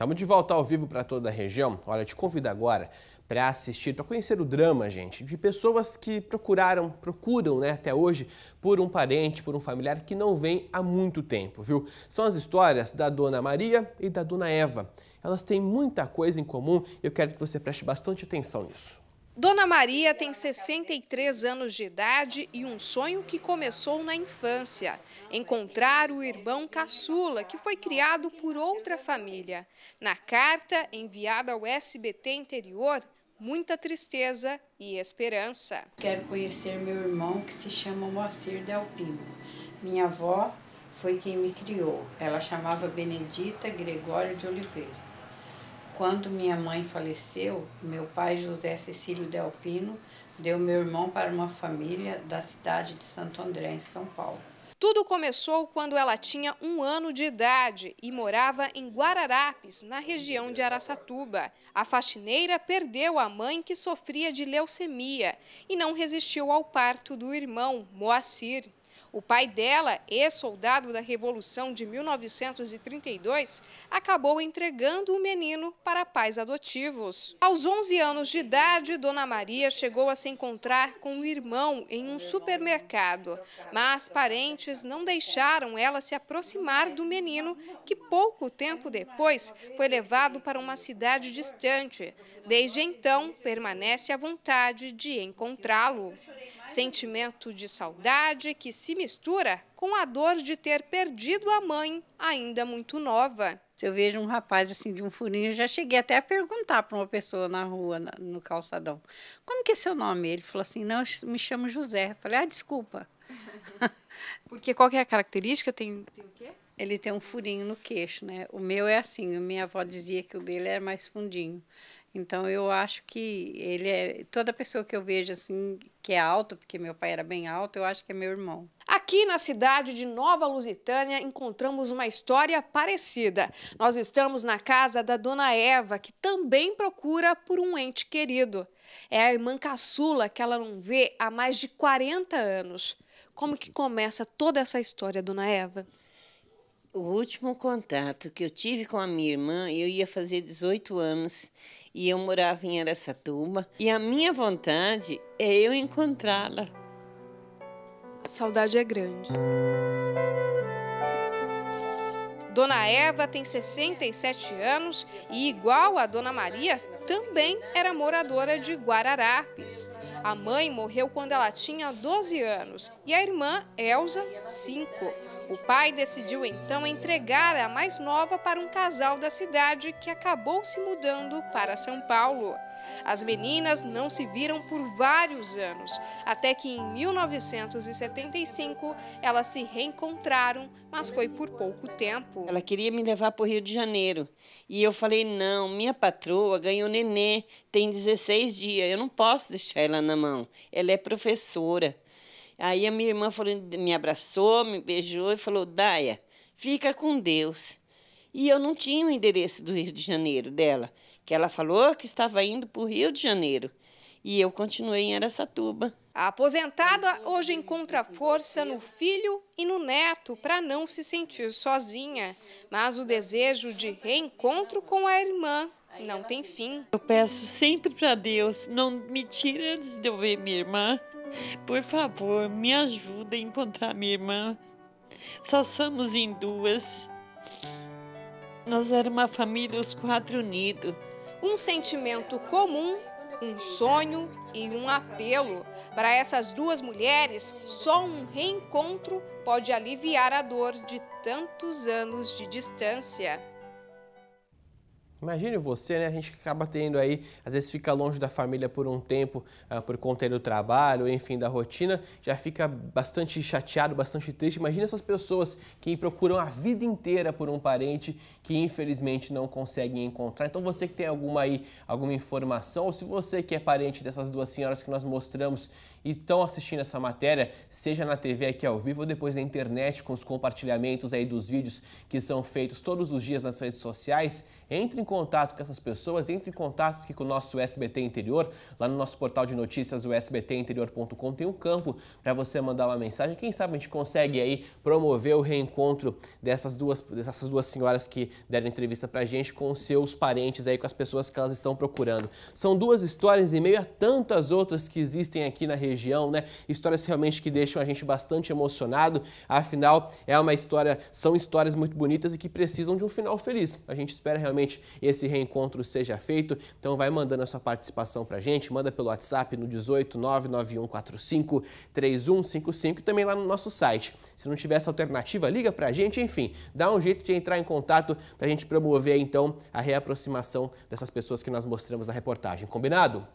Estamos de volta ao vivo para toda a região. Olha, te convido agora para assistir, para conhecer o drama, gente, de pessoas que procuraram, procuram né, até hoje por um parente, por um familiar que não vem há muito tempo, viu? São as histórias da Dona Maria e da Dona Eva. Elas têm muita coisa em comum e eu quero que você preste bastante atenção nisso. Dona Maria tem 63 anos de idade e um sonho que começou na infância: encontrar o irmão caçula, que foi criado por outra família. Na carta enviada ao SBT Interior, muita tristeza e esperança. Quero conhecer meu irmão que se chama Moacir Pino. Minha avó foi quem me criou. Ela chamava Benedita Gregório de Oliveira quando minha mãe faleceu, meu pai José Cecílio Delpino deu meu irmão para uma família da cidade de Santo André, em São Paulo. Tudo começou quando ela tinha um ano de idade e morava em Guararapes, na região de Araçatuba. A faxineira perdeu a mãe que sofria de leucemia e não resistiu ao parto do irmão, Moacir. O pai dela, ex-soldado da Revolução de 1932, acabou entregando o menino para pais adotivos. Aos 11 anos de idade, Dona Maria chegou a se encontrar com o irmão em um supermercado, mas parentes não deixaram ela se aproximar do menino, que pouco tempo depois foi levado para uma cidade distante. Desde então, permanece à vontade de encontrá-lo. Sentimento de saudade que se mistura com a dor de ter perdido a mãe ainda muito nova. Se eu vejo um rapaz assim de um furinho, eu já cheguei até a perguntar para uma pessoa na rua, no calçadão, como que é seu nome? Ele falou assim, não, eu me chamo José. Eu falei, ah, desculpa. Porque qual que é a característica? Tem, tem o quê? Ele tem um furinho no queixo, né? O meu é assim, minha avó dizia que o dele era mais fundinho. Então eu acho que ele é toda pessoa que eu vejo assim que é alto, porque meu pai era bem alto, eu acho que é meu irmão. Aqui na cidade de Nova Lusitânia encontramos uma história parecida. Nós estamos na casa da dona Eva, que também procura por um ente querido. É a irmã caçula que ela não vê há mais de 40 anos. Como que começa toda essa história, dona Eva? O último contato que eu tive com a minha irmã, eu ia fazer 18 anos e eu morava em Aracatuba. E a minha vontade é eu encontrá-la Saudade é grande. Dona Eva tem 67 anos e, igual a Dona Maria, também era moradora de Guararapes. A mãe morreu quando ela tinha 12 anos e a irmã, Elza, 5. O pai decidiu então entregar a mais nova para um casal da cidade que acabou se mudando para São Paulo. As meninas não se viram por vários anos, até que em 1975 elas se reencontraram, mas foi por pouco tempo. Ela queria me levar para o Rio de Janeiro e eu falei: não, minha patroa ganhou nenê, tem 16 dias, eu não posso deixar ela na mão, ela é professora. Aí a minha irmã falou, me abraçou, me beijou e falou: Daia, fica com Deus. E eu não tinha o endereço do Rio de Janeiro dela que ela falou que estava indo para o Rio de Janeiro. E eu continuei em Aracatuba. A aposentada hoje encontra força no filho e no neto para não se sentir sozinha. Mas o desejo de reencontro com a irmã não tem fim. Eu peço sempre para Deus, não me tire antes de eu ver minha irmã. Por favor, me ajuda a encontrar minha irmã. Só somos em duas. Nós éramos uma família, os quatro unidos um sentimento comum, um sonho e um apelo. Para essas duas mulheres, só um reencontro pode aliviar a dor de tantos anos de distância. Imagine você, né? A gente acaba tendo aí, às vezes fica longe da família por um tempo, uh, por conta do trabalho, enfim, da rotina, já fica bastante chateado, bastante triste. Imagina essas pessoas que procuram a vida inteira por um parente que infelizmente não conseguem encontrar. Então você que tem alguma aí, alguma informação, ou se você que é parente dessas duas senhoras que nós mostramos e estão assistindo essa matéria, seja na TV aqui ao vivo ou depois na internet com os compartilhamentos aí dos vídeos que são feitos todos os dias nas redes sociais, entre em contato com essas pessoas, entre em contato aqui com o nosso SBT Interior. Lá no nosso portal de notícias, o sbtinterior.com, tem um campo para você mandar uma mensagem. Quem sabe a gente consegue aí promover o reencontro dessas duas, dessas duas senhoras que deram entrevista para a gente com seus parentes aí, com as pessoas que elas estão procurando. São duas histórias e meio a tantas outras que existem aqui na região, né? Histórias realmente que deixam a gente bastante emocionado. Afinal, é uma história, são histórias muito bonitas e que precisam de um final feliz. A gente espera realmente esse reencontro seja feito. Então vai mandando a sua participação para a gente, manda pelo WhatsApp no 18 3155 e também lá no nosso site. Se não tiver essa alternativa, liga para a gente, enfim, dá um jeito de entrar em contato para a gente promover então a reaproximação dessas pessoas que nós mostramos na reportagem. Combinado?